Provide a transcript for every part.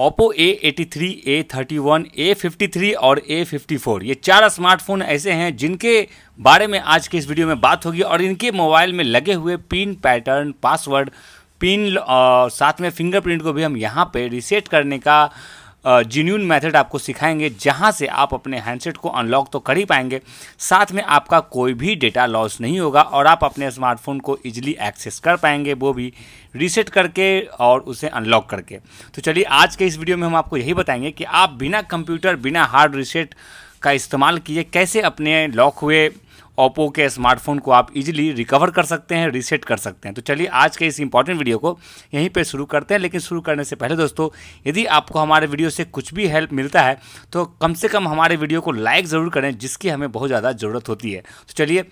Oppo A eighty three A thirty one A fifty three और A fifty four ये चार smartphone ऐसे हैं जिनके बारे में आज के इस वीडियो में बात होगी और इनके मोबाइल में लगे हुए पिन पैटर्न पासवर्ड पिन और साथ में फिंगरप्रिंट को भी हम यहाँ पे रिसेट करने का जीन्यून मेथड आपको सिखाएंगे जहाँ से आप अपने हैंडसेट को अनलॉक तो कर ही पाएंगे साथ में आपका कोई भी डेटा लॉस नहीं होगा और आप अपने स्मार्टफोन को ईजिली एक्सेस कर पाएंगे वो भी रीसेट करके और उसे अनलॉक करके तो चलिए आज के इस वीडियो में हम आपको यही बताएंगे कि आप बिना कंप्यूटर बिना हार्ड रीसेट का इस्तेमाल किए कैसे अपने लॉक हुए ओप्पो के स्मार्टफोन को आप इजीली रिकवर कर सकते हैं रीसेट कर सकते हैं तो चलिए आज के इस इंपॉर्टेंट वीडियो को यहीं पर शुरू करते हैं लेकिन शुरू करने से पहले दोस्तों यदि आपको हमारे वीडियो से कुछ भी हेल्प मिलता है तो कम से कम हमारे वीडियो को लाइक ज़रूर करें जिसकी हमें बहुत ज़्यादा ज़रूरत होती है तो चलिए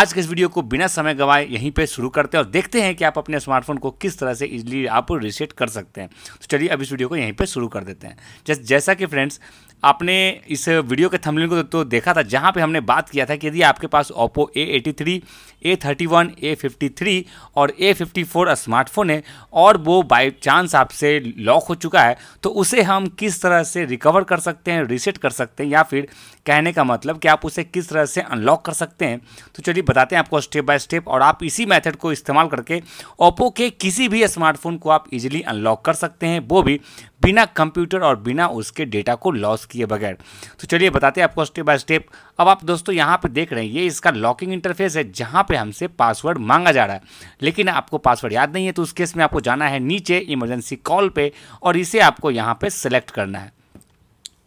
आज के इस वीडियो को बिना समय गंवाए यहीं पर शुरू करते हैं और देखते हैं कि आप अपने स्मार्टफोन को किस तरह से ईजिली आप रीसेट कर सकते हैं तो चलिए अब इस वीडियो को यहीं पर शुरू कर देते हैं जैसा कि फ्रेंड्स आपने इस वीडियो के थमलिन को तो देखा था जहाँ पर हमने बात किया था कि यदि आपके पास पास Oppo A eighty three A thirty one A fifty three और ए फिफ्टी फोर स्मार्टफोन है और वो बाई चांस आपसे लॉक हो चुका है तो उसे हम किस तरह से रिकवर कर सकते हैं रिसेट कर सकते हैं या फिर कहने का मतलब कि आप उसे किस तरह से अनलॉक कर सकते हैं तो चलिए बताते हैं आपको स्टेप बाय स्टेप और आप इसी मेथड को इस्तेमाल करके ओप्पो के किसी भी स्मार्टफोन को आप इजीली अनलॉक कर सकते हैं वो भी बिना कंप्यूटर और बिना उसके डेटा को लॉस किए बगैर तो चलिए बताते हैं आपको स्टेप बाय स्टेप अब आप दोस्तों यहाँ पे देख रहे हैं ये इसका लॉकिंग इंटरफेस है जहाँ पे हमसे पासवर्ड मांगा जा रहा है लेकिन आपको पासवर्ड याद नहीं है तो उस केस में आपको जाना है नीचे इमरजेंसी कॉल पर और इसे आपको यहाँ पर सेलेक्ट करना है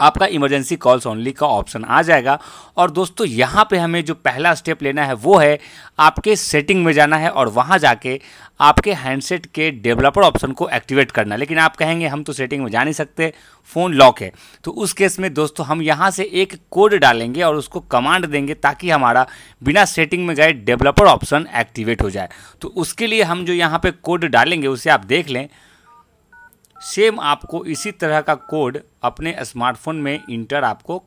आपका इमरजेंसी कॉल्स ओनली का ऑप्शन आ जाएगा और दोस्तों यहाँ पे हमें जो पहला स्टेप लेना है वो है आपके सेटिंग में जाना है और वहाँ जाके आपके हैंडसेट के डेवलपर ऑप्शन को एक्टिवेट करना लेकिन आप कहेंगे हम तो सेटिंग में जा नहीं सकते फ़ोन लॉक है तो उस केस में दोस्तों हम यहाँ से एक कोड डालेंगे और उसको कमांड देंगे ताकि हमारा बिना सेटिंग में गए डेवलपर ऑप्शन एक्टिवेट हो जाए तो उसके लिए हम जो यहाँ पर कोड डालेंगे उसे आप देख लें सेम आपको इसी तरह का कोड अपने स्मार्टफोन में इंटर आपको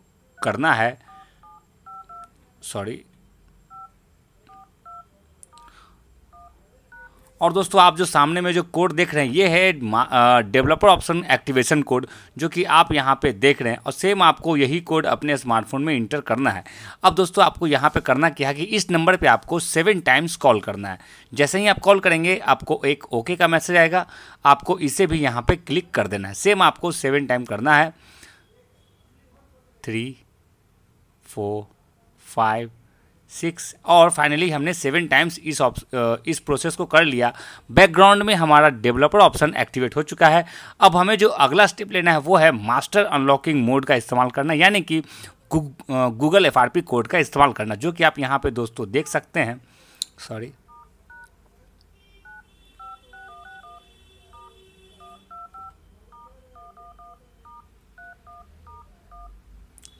करना है सॉरी और दोस्तों आप जो सामने में जो कोड देख रहे हैं ये है डेवलपर ऑप्शन एक्टिवेशन कोड जो कि आप यहाँ पे देख रहे हैं और सेम आपको यही कोड अपने स्मार्टफोन में इंटर करना है अब दोस्तों आपको यहाँ पे करना क्या है कि इस नंबर पे आपको सेवन टाइम्स कॉल करना है जैसे ही आप कॉल करेंगे आपको एक ओके का मैसेज आएगा आपको इसे भी यहाँ पर क्लिक कर देना है सेम आपको सेवन टाइम करना है थ्री फोर फाइव सिक्स और फाइनली हमने सेवन टाइम्स इस इस प्रोसेस को कर लिया बैकग्राउंड में हमारा डेवलपर ऑप्शन एक्टिवेट हो चुका है अब हमें जो अगला स्टेप लेना है वो है मास्टर अनलॉकिंग मोड का इस्तेमाल करना यानी कि गूगल एफ कोड का इस्तेमाल करना जो कि आप यहाँ पे दोस्तों देख सकते हैं सॉरी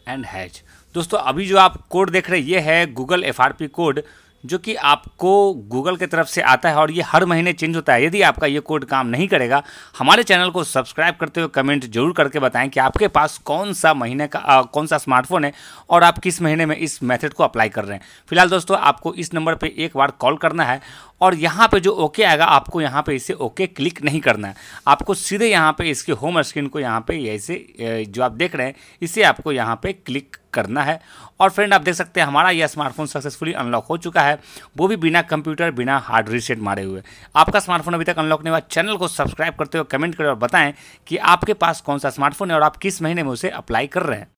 एंड हैच दोस्तों अभी जो आप कोड देख रहे हैं ये है गूगल एफ कोड जो कि आपको गूगल की तरफ से आता है और ये हर महीने चेंज होता है यदि आपका ये कोड काम नहीं करेगा हमारे चैनल को सब्सक्राइब करते हुए कमेंट जरूर करके बताएं कि आपके पास कौन सा महीने का आ, कौन सा स्मार्टफोन है और आप किस महीने में इस मेथड को अप्लाई कर रहे हैं फिलहाल दोस्तों आपको इस नंबर पर एक बार कॉल करना है और यहाँ पे जो ओके आएगा आपको यहाँ पे इसे ओके क्लिक नहीं करना है आपको सीधे यहाँ पे इसके होम स्क्रीन को यहाँ पे ऐसे जो आप देख रहे हैं इसे आपको यहाँ पे क्लिक करना है और फ्रेंड आप देख सकते हैं हमारा यह स्मार्टफोन सक्सेसफुली अनलॉक हो चुका है वो भी बिना कंप्यूटर बिना हार्ड रीसेट मारे हुए आपका स्मार्टफोन अभी तक अनलॉक नहीं हुआ चैनल को सब्सक्राइब करते हुए कमेंट करें और बताएं कि आपके पास कौन सा स्मार्टफोन है और आप किस महीने में उसे अप्लाई कर रहे हैं